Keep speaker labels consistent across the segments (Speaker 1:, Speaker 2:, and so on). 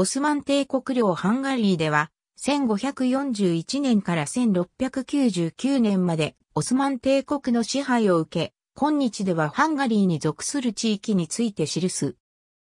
Speaker 1: オスマン帝国領ハンガリーでは、1541年から1699年までオスマン帝国の支配を受け、今日ではハンガリーに属する地域について記す。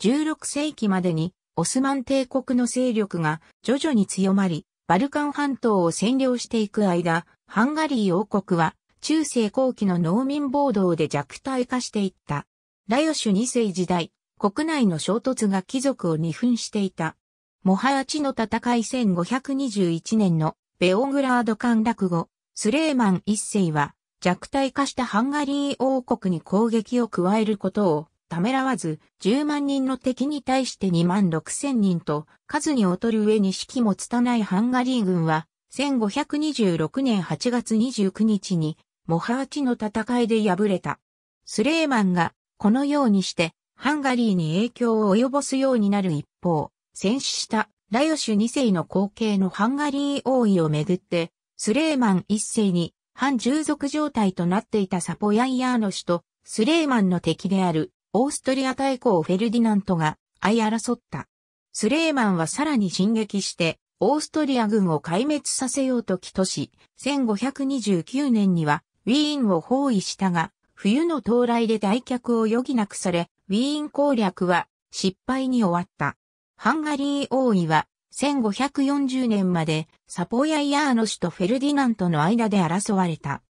Speaker 1: 16世紀までにオスマン帝国の勢力が徐々に強まり、バルカン半島を占領していく間、ハンガリー王国は中世後期の農民暴動で弱体化していった。ラヨシュ2世時代、国内の衝突が貴族を二分していた。モハーチの戦い1521年のベオグラード陥落後、スレーマン一世は弱体化したハンガリー王国に攻撃を加えることをためらわず、10万人の敵に対して2万6千人と、数に劣る上に指揮も拙いハンガリー軍は、1526年8月29日に、モハーチの戦いで敗れた。スレーマンが、このようにして、ハンガリーに影響を及ぼすようになる一方、戦死したラヨシュ2世の後継のハンガリー王位をめぐって、スレーマン1世に反従属状態となっていたサポヤンヤーノ氏と、スレーマンの敵であるオーストリア大公フェルディナントが相争った。スレーマンはさらに進撃して、オーストリア軍を壊滅させようと起とし、1529年にはウィーンを包囲したが、冬の到来で退却を余儀なくされ、ウィーン攻略は失敗に終わった。ハンガリー王位は1540年までサポヤイヤーノ氏とフェルディナントの間で争われた。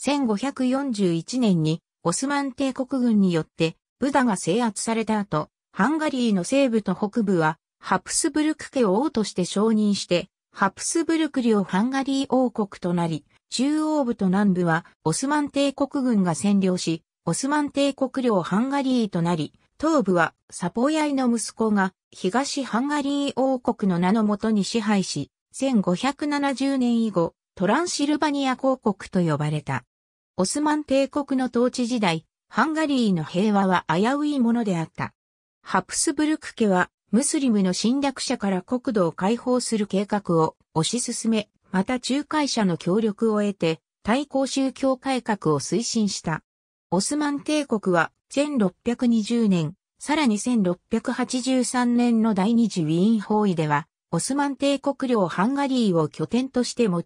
Speaker 1: 1541年にオスマン帝国軍によってブダが制圧された後、ハンガリーの西部と北部はハプスブルク家を王として承認して、ハプスブルク領ハンガリー王国となり、中央部と南部はオスマン帝国軍が占領し、オスマン帝国領ハンガリーとなり、東部はサポヤイの息子が東ハンガリー王国の名のもとに支配し、1570年以後、トランシルバニア公国と呼ばれた。オスマン帝国の統治時代、ハンガリーの平和は危ういものであった。ハプスブルク家は、ムスリムの侵略者から国土を解放する計画を推し進め、また仲介者の協力を得て、対抗宗教改革を推進した。オスマン帝国は1620年、さらに1683年の第二次ウィーン包囲では、オスマン帝国領ハンガリーを拠点として用い、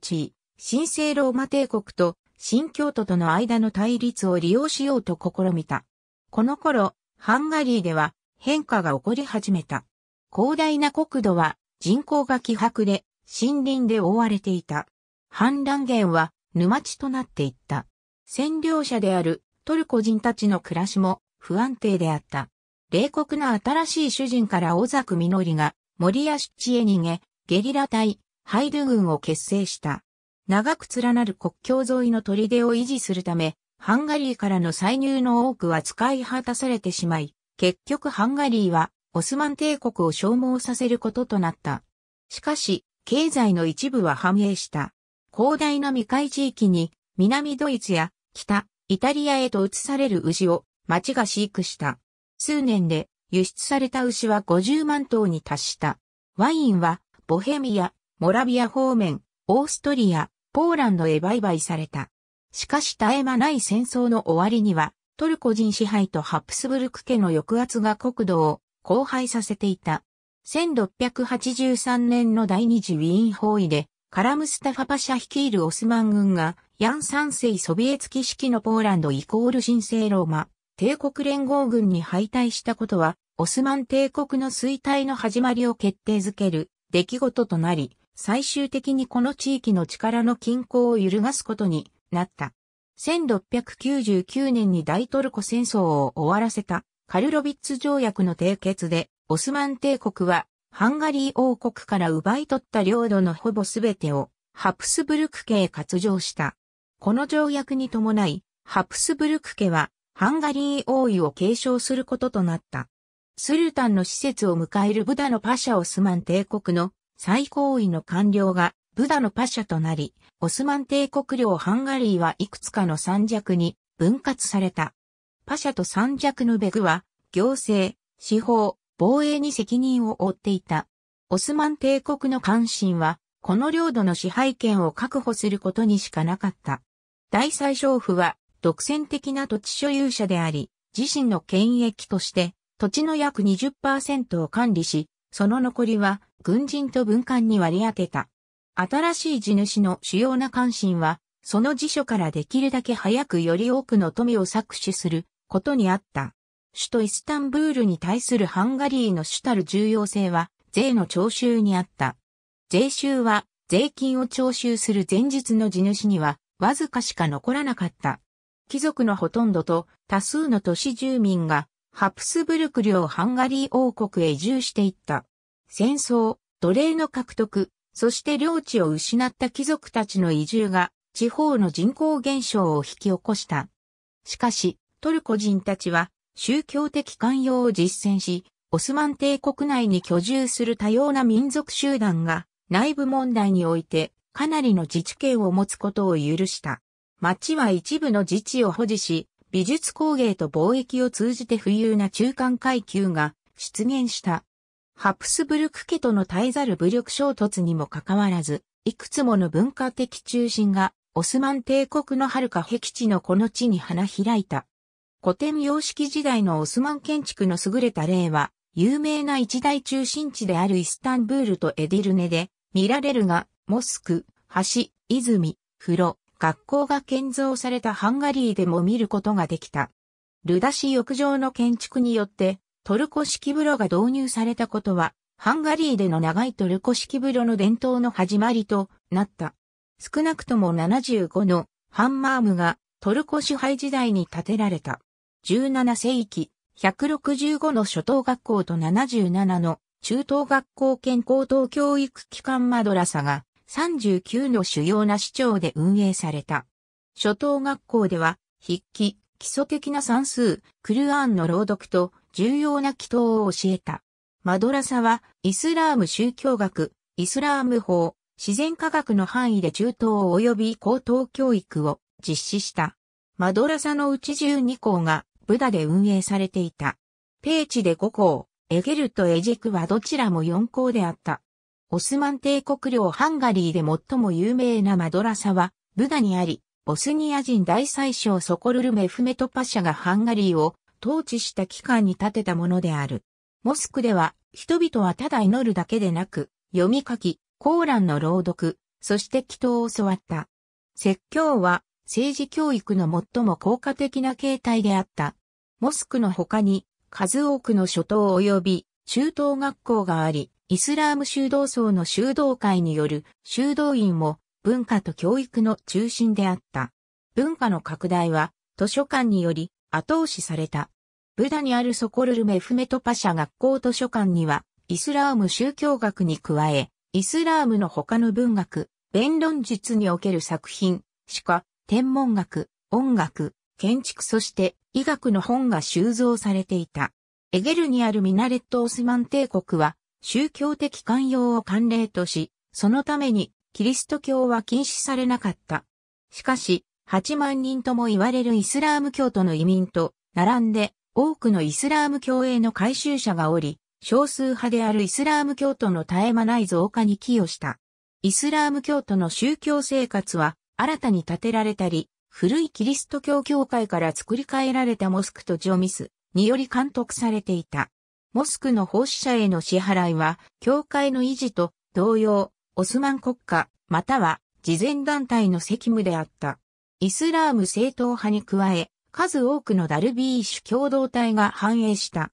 Speaker 1: 神聖ローマ帝国と新京都との間の対立を利用しようと試みた。この頃、ハンガリーでは変化が起こり始めた。広大な国土は人口が希薄で森林で覆われていた。反乱源は沼地となっていった。占領者であるトルコ人たちの暮らしも不安定であった。冷酷な新しい主人からザクミノリが森や湿地へ逃げ、ゲリラ隊、ハイドゥ軍を結成した。長く連なる国境沿いの砦を維持するため、ハンガリーからの歳入の多くは使い果たされてしまい、結局ハンガリーはオスマン帝国を消耗させることとなった。しかし、経済の一部は繁栄した。広大な未開地域に、南ドイツや北イタリアへと移される牛を町が飼育した。数年で輸出された牛は50万頭に達した。ワインはボヘミア、モラビア方面、オーストリア、ポーランドへ売買された。しかし絶え間ない戦争の終わりには、トルコ人支配とハプスブルク家の抑圧が国土を荒廃させていた。1683年の第二次ウィーン包囲でカラムスタファパシャ率いるオスマン軍が、ヤン三世ソビエツ機式のポーランドイコール神聖ローマ、帝国連合軍に敗退したことは、オスマン帝国の衰退の始まりを決定づける出来事となり、最終的にこの地域の力の均衡を揺るがすことになった。1699年に大トルコ戦争を終わらせたカルロビッツ条約の締結で、オスマン帝国はハンガリー王国から奪い取った領土のほぼすべてをハプスブルク家へ割譲した。この条約に伴い、ハプスブルク家はハンガリー王位を継承することとなった。スルタンの施設を迎えるブダのパシャオスマン帝国の最高位の官僚がブダのパシャとなり、オスマン帝国領ハンガリーはいくつかの三弱に分割された。パシャと三弱のベグは行政、司法、防衛に責任を負っていた。オスマン帝国の関心は、この領土の支配権を確保することにしかなかった。大宰相府は、独占的な土地所有者であり、自身の権益として、土地の約20%を管理し、その残りは、軍人と文官に割り当てた。新しい地主の主要な関心は、その辞書からできるだけ早くより多くの富を搾取することにあった。首都イスタンブールに対するハンガリーの主たる重要性は、税の徴収にあった。税収は、税金を徴収する前日の地主には、わずかしか残らなかった。貴族のほとんどと多数の都市住民が、ハプスブルク領ハンガリー王国へ移住していった。戦争、奴隷の獲得、そして領地を失った貴族たちの移住が、地方の人口減少を引き起こした。しかし、トルコ人たちは宗教的寛容を実践し、オスマン帝国内に居住する多様な民族集団が内部問題においてかなりの自治権を持つことを許した。町は一部の自治を保持し、美術工芸と貿易を通じて富裕な中間階級が出現した。ハプスブルク家との絶えざる武力衝突にもかかわらず、いくつもの文化的中心がオスマン帝国の遥か僻地のこの地に花開いた。古典様式時代のオスマン建築の優れた例は、有名な一大中心地であるイスタンブールとエディルネで見られるが、モスク、橋、泉、風呂、学校が建造されたハンガリーでも見ることができた。ルダシ浴場の建築によってトルコ式風呂が導入されたことは、ハンガリーでの長いトルコ式風呂の伝統の始まりとなった。少なくとも75のハンマームがトルコ支配時代に建てられた。17世紀、165の初等学校と77の中等学校兼高等教育機関マドラサが39の主要な市長で運営された。初等学校では筆記、基礎的な算数、クルアンの朗読と重要な祈祷を教えた。マドラサはイスラーム宗教学、イスラーム法、自然科学の範囲で中等及び高等教育を実施した。マドラサのうち12校がブダで運営されていた。ペーチで5校、エゲルとエジクはどちらも4校であった。オスマン帝国領ハンガリーで最も有名なマドラサは、ブダにあり、ボスニア人大宰相ソコルルメフメトパシャがハンガリーを統治した期間に建てたものである。モスクでは、人々はただ祈るだけでなく、読み書き、コーランの朗読、そして祈祷を教わった。説教は、政治教育の最も効果的な形態であった。モスクの他に数多くの諸島及び中等学校があり、イスラーム修道層の修道会による修道院も文化と教育の中心であった。文化の拡大は図書館により後押しされた。ブダにあるソコルルメフメトパシャ学校図書館にはイスラーム宗教学に加え、イスラームの他の文学、弁論術における作品しか天文学、音楽、建築そして医学の本が収蔵されていた。エゲルにあるミナレット・オスマン帝国は宗教的寛容を慣例とし、そのためにキリスト教は禁止されなかった。しかし、8万人とも言われるイスラーム教徒の移民と並んで多くのイスラーム教への改宗者がおり、少数派であるイスラーム教徒の絶え間ない増加に寄与した。イスラーム教徒の宗教生活は新たに建てられたり、古いキリスト教教会から作り変えられたモスクとジョミスにより監督されていた。モスクの奉仕者への支払いは、教会の維持と同様、オスマン国家、または慈善団体の責務であった。イスラーム正統派に加え、数多くのダルビーシュ共同体が繁栄した。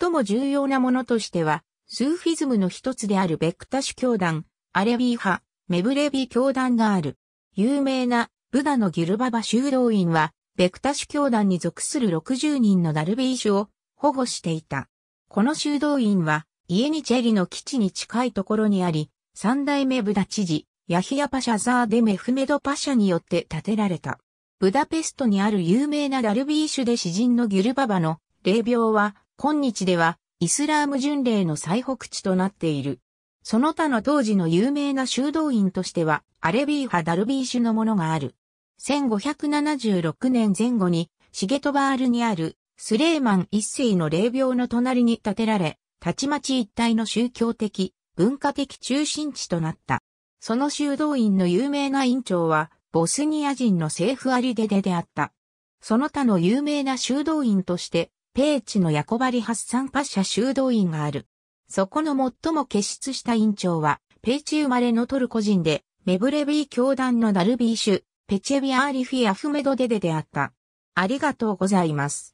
Speaker 1: 最も重要なものとしては、スーフィズムの一つであるベクタシュ教団、アレビー派、メブレビー教団がある。有名なブダのギルババ修道院は、ベクタシュ教団に属する60人のダルビーシュを保護していた。この修道院は、イエニチェリの基地に近いところにあり、三代目ブダ知事、ヤヒヤパシャザーデメフメドパシャによって建てられた。ブダペストにある有名なダルビーシュで詩人のギルババの霊廟は、今日ではイスラーム巡礼の最北地となっている。その他の当時の有名な修道院としては、アレビーハ・ダルビー種のものがある。1576年前後に、シゲトバールにある、スレーマン一世の霊廟の隣に建てられ、たちまち一帯の宗教的、文化的中心地となった。その修道院の有名な院長は、ボスニア人の政府アリデデであった。その他の有名な修道院として、ペーチのヤコバリ・ハッサン・パッシャ修道院がある。そこの最も傑出した院長は、ペイチ生まれのトルコ人で、メブレビー教団のダルビーシュ、ペチェビアーリフィ・アフメドデデであった。ありがとうございます。